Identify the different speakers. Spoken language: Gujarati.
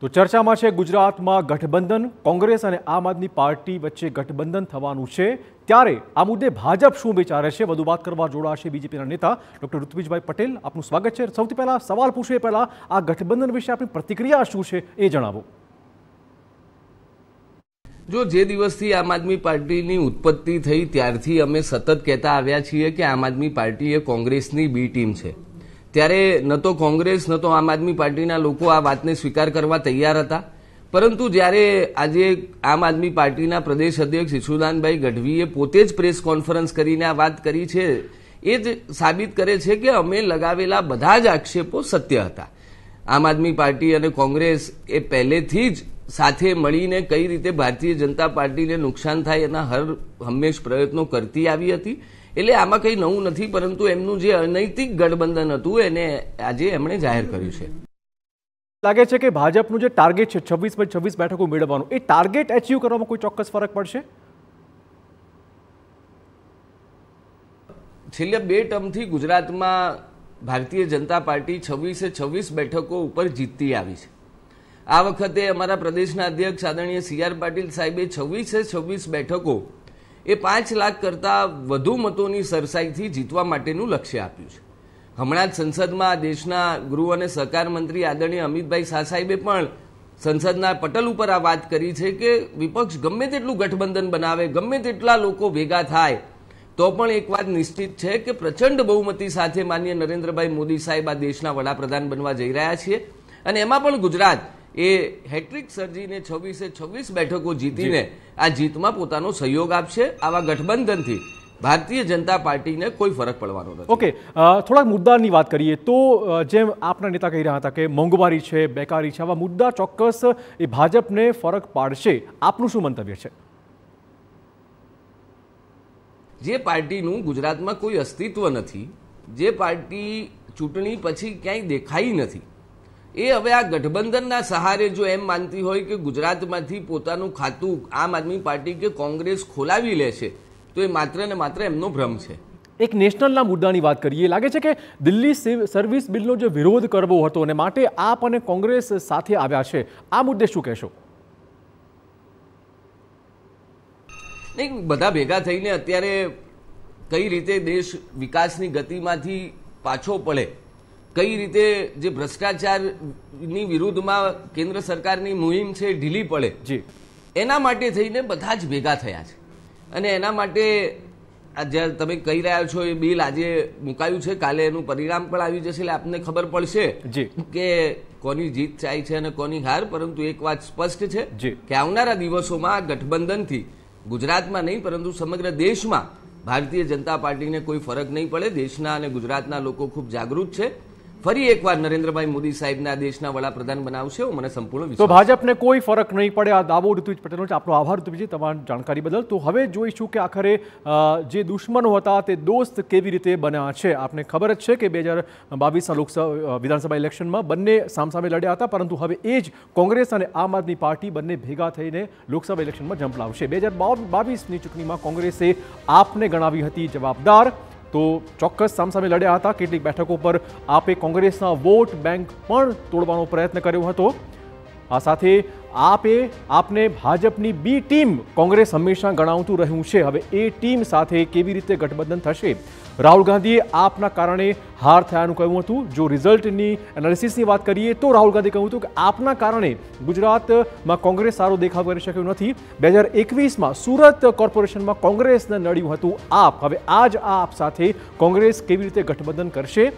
Speaker 1: તો ચર્ચામાં છે ગુજરાતમાં ગઠબંધન કોંગ્રેસ અને આમ આદમી પાર્ટી વચ્ચે ગઠબંધન થવાનું છે ત્યારે આ મુદ્દે ભાજપ શું વિચારે છે વધુ વાત કરવા જોડાશે બીજેપીના નેતા ડોક્ટર ઋત્વિજભાઈ પટેલ આપનું સ્વાગત છે સૌથી પહેલાં સવાલ પૂછીએ પહેલાં આ ગઠબંધન વિશે આપણી પ્રતિક્રિયા શું છે એ જણાવો
Speaker 2: જો જે દિવસથી આમ આદમી પાર્ટીની ઉત્પત્તિ થઈ ત્યારથી અમે સતત કહેતા આવ્યા છીએ કે આમ આદમી પાર્ટી એ કોંગ્રેસની બી ટીમ છે ત્યારે ન તો કોંગ્રેસ ન તો આમ આદમી પાર્ટીના લોકો આ વાતને સ્વીકાર કરવા તૈયાર હતા પરંતુ જ્યારે આજે આમ આદમી પાર્ટીના પ્રદેશ અધ્યક્ષ ઈશુદાનભાઈ ગઢવીએ પોતે જ પ્રેસ કોન્ફરન્સ કરીને આ વાત કરી છે એ જ સાબિત કરે છે કે અમે લગાવેલા બધા જ આક્ષેપો સત્ય હતા આમ આદમી પાર્ટી અને કોંગ્રેસ એ પહેલેથી જ સાથે મળીને કઈ રીતે ભારતીય જનતા પાર્ટીને નુકસાન થાય એના હર હંમેશ પ્રયત્નો કરતી આવી હતી એટલે આમાં કંઈ નવું નથી પરંતુ એમનું જે અનૈતિક
Speaker 1: ગઠબંધન હતું એને આજે એમણે જાહેર કર્યું છે લાગે છે કે ભાજપનું જે ટાર્ગેટ છે છવ્વીસ બાય છવ્વીસ બેઠકો મેળવવાનું એ ટાર્ગેટ એચિવ કરવામાં કોઈ ચોક્કસ ફરક પડશે
Speaker 2: છેલ્લે બે ટર્મથી ગુજરાતમાં ભારતીય જનતા પાર્ટી છવ્વીસે છવ્વીસ બેઠકો ઉપર જીતતી આવી છે આ વખતે અમારા પ્રદેશના અધ્યક્ષ આદરણીય સી આર પાટીલ સાહેબે છવ્વીસે છવ્વીસ બેઠકો એ પાંચ લાખ કરતાં વધુ મતોની સરસાઈથી જીતવા માટેનું લક્ષ્ય આપ્યું છે હમણાં જ સંસદમાં દેશના ગૃહ અને સહકાર મંત્રી આદરણીય અમિતભાઈ શાહ સાહેબે પણ સંસદના પટલ ઉપર આ વાત કરી છે કે વિપક્ષ ગમે તેટલું ગઠબંધન બનાવે ગમે તેટલા લોકો ભેગા થાય તો પણ એક વાત નિશ્ચિત છે કે પ્રચંડ બહુમતી સાથે માન્ય નરેન્દ્રભાઈ મોદી સાહેબ આ દેશના વડાપ્રધાન બનવા જઈ રહ્યા છીએ અને એમાં પણ ગુજરાત એ હેટ્રિક સર્જીને છવ્વીસે છવ્વીસ બેઠકો જીતીને આ જીતમાં પોતાનો સહયોગ આપશે આવા ગઠબંધનથી ભારતીય જનતા પાર્ટીને કોઈ ફરક પડવાનો નથી
Speaker 1: ઓકે થોડા મુદ્દાની વાત કરીએ તો જેમ આપના નેતા કહી રહ્યા હતા કે મોંઘવારી છે બેકારી છે આવા મુદ્દા ચોક્કસ એ ભાજપને ફરક પાડશે આપનું શું મંતવ્ય છે
Speaker 2: જે પાર્ટીનું ગુજરાતમાં કોઈ અસ્તિત્વ નથી જે પાર્ટી ચૂંટણી પછી ક્યાંય દેખાઈ નથી એ હવે આ ગઠબંધનના સહારે જો એમ માનતી હોય કે ગુજરાતમાંથી પોતાનું ખાતું આમ આદમી પાર્ટી કે કોંગ્રેસ ખોલાવી લે છે તો એ માત્ર ને માત્ર એમનો ભ્રમ છે
Speaker 1: એક નેશનલના મુદ્દાની વાત કરીએ લાગે છે કે દિલ્હી સર્વિસ બિલનો જે વિરોધ કરવો હતો અને માટે આપ અને કોંગ્રેસ સાથે આવ્યા છે આ મુદ્દે શું કહેશો
Speaker 2: નહીં બધા ભેગા થઈને અત્યારે કઈ રીતે દેશ વિકાસની ગતિમાંથી પાછો પડે કઈ રીતે જે ભ્રષ્ટાચારની વિરુદ્ધમાં કેન્દ્ર સરકારની મુહિમ છે ઢીલી પડે જી એના માટે થઈને બધા જ ભેગા થયા છે અને એના માટે જ્યારે તમે કહી રહ્યા છો એ બિલ આજે મુકાયું છે કાલે એનું પરિણામ પણ આવી જશે એટલે આપને ખબર પડશે કે કોની જીત ચાય છે અને કોની હાર પરંતુ એક વાત સ્પષ્ટ છે કે આવનારા દિવસોમાં ગઠબંધનથી ગુજરાતમાં નહીં પરંતુ સમગ્ર દેશમાં ભારતીય જનતા પાર્ટીને કોઈ ફરક નહીં પડે દેશના અને ગુજરાતના લોકો ખૂબ જાગૃત છે ફરી એકવાર નરેન્દ્રભાઈ મોદી સાહેબના દેશના વડાપ્રધાન બનાવશે એવો મને સંપૂર્ણ તો
Speaker 1: ભાજપને કોઈ ફરક નહીં પડે આ દાવો ઋતુજ પટેલનો છે આપણો આભાર ઋતુજી તમારી જાણકારી બદલ તો હવે જોઈશું કે આખરે જે દુશ્મનો હતા તે દોસ્ત કેવી રીતે બન્યા છે આપને ખબર જ છે કે બે હજાર બાવીસના લોકસભા વિધાનસભા ઇલેક્શનમાં બંને સામસામે લડ્યા હતા પરંતુ હવે એ જ કોંગ્રેસ અને આમ આદમી પાર્ટી બંને ભેગા થઈને લોકસભા ઇલેક્શનમાં જંપ લાવશે બે હજાર બાવીસની ચૂંટણીમાં કોંગ્રેસે આપને ગણાવી હતી જવાબદાર તો ચોક્કસ સામસામે લડ્યા હતા કેટલીક બેઠકો પર આપે કોંગ્રેસના વોટ બેંક પણ તોડવાનો પ્રયત્ન કર્યો હતો આ સાથે આપ એ આપને ભાજપની બી ટીમ કોંગ્રેસ હંમેશા ગણાવતું રહ્યો છે હવે એ ટીમ સાથે કેવી રીતે ગઠબંધન થશે રાહુલ ગાંધીએ આપના કારણે હાર થવાનું કહ્યું હતું જો રિઝલ્ટની એનાલિસિસની વાત કરીએ તો રાહુલ ગાંધી કહું છું કે આપના કારણે ગુજરાતમાં કોંગ્રેસ સારું દેખાવા કરી શક્યું નથી 2021 માં સુરત કોર્પોરેશનમાં કોંગ્રેસ નડ્યું હતું આપ હવે આજ આ આપ સાથે કોંગ્રેસ કેવી રીતે ગઠબંધન કરશે